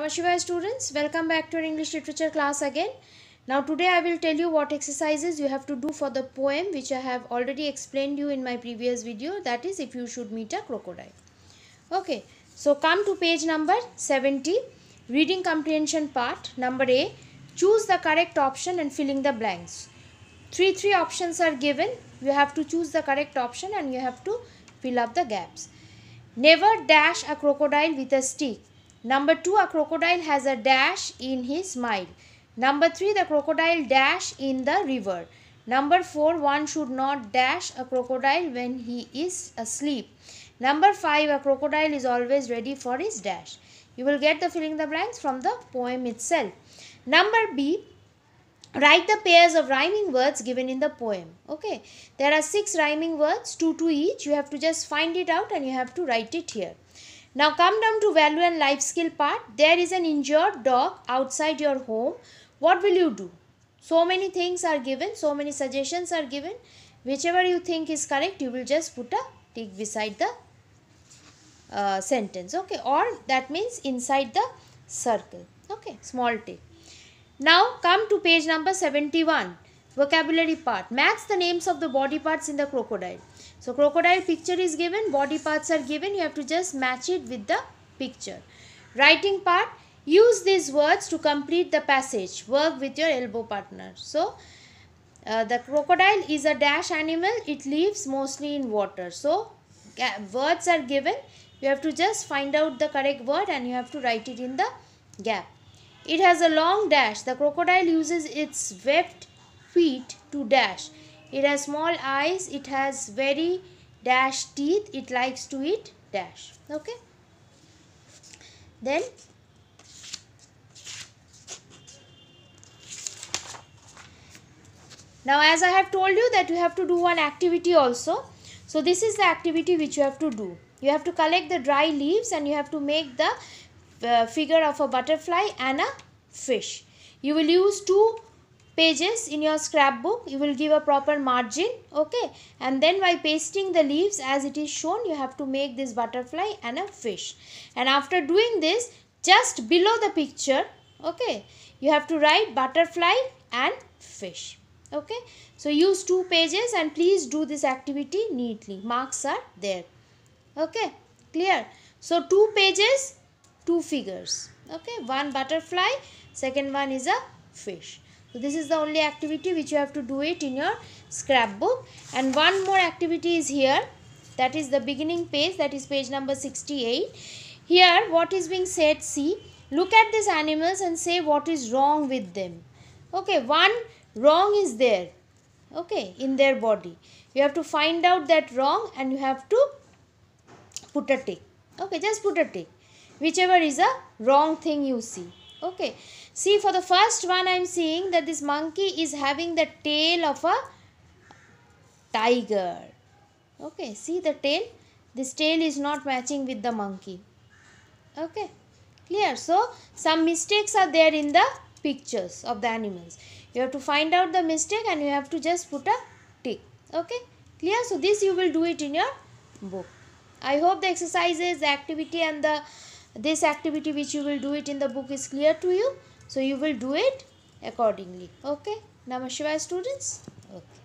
Namashivaya students, welcome back to our English literature class again. Now today I will tell you what exercises you have to do for the poem which I have already explained you in my previous video that is if you should meet a crocodile. Okay, so come to page number 70, reading comprehension part, number A, choose the correct option and filling the blanks. Three, three options are given, you have to choose the correct option and you have to fill up the gaps. Never dash a crocodile with a stick Number 2, a crocodile has a dash in his smile. Number 3, the crocodile dash in the river. Number 4, one should not dash a crocodile when he is asleep. Number 5, a crocodile is always ready for his dash. You will get the filling the blanks from the poem itself. Number B, write the pairs of rhyming words given in the poem. Okay, there are 6 rhyming words, 2 to each. You have to just find it out and you have to write it here. Now come down to value and life skill part. There is an injured dog outside your home. What will you do? So many things are given, so many suggestions are given. Whichever you think is correct, you will just put a tick beside the uh, sentence. Okay, or that means inside the circle. Okay, small tick. Now come to page number 71 vocabulary part match the names of the body parts in the crocodile so crocodile picture is given body parts are given you have to just match it with the picture writing part use these words to complete the passage work with your elbow partner so uh, the crocodile is a dash animal it lives mostly in water so words are given you have to just find out the correct word and you have to write it in the gap it has a long dash the crocodile uses its webbed feet to dash. It has small eyes, it has very dash teeth, it likes to eat dash. Okay. Then Now as I have told you that you have to do one activity also. So this is the activity which you have to do. You have to collect the dry leaves and you have to make the uh, figure of a butterfly and a fish. You will use two pages in your scrapbook you will give a proper margin okay and then by pasting the leaves as it is shown you have to make this butterfly and a fish and after doing this just below the picture okay you have to write butterfly and fish okay so use two pages and please do this activity neatly marks are there okay clear so two pages two figures okay one butterfly second one is a fish so this is the only activity which you have to do it in your scrapbook. And one more activity is here. That is the beginning page. That is page number 68. Here what is being said see. Look at these animals and say what is wrong with them. Okay. One wrong is there. Okay. In their body. You have to find out that wrong and you have to put a tick. Okay. Just put a tick. Whichever is a wrong thing you see okay see for the first one i'm seeing that this monkey is having the tail of a tiger okay see the tail this tail is not matching with the monkey okay clear so some mistakes are there in the pictures of the animals you have to find out the mistake and you have to just put a tick okay clear so this you will do it in your book i hope the exercises the activity and the this activity which you will do it in the book is clear to you so you will do it accordingly okay namaskar students okay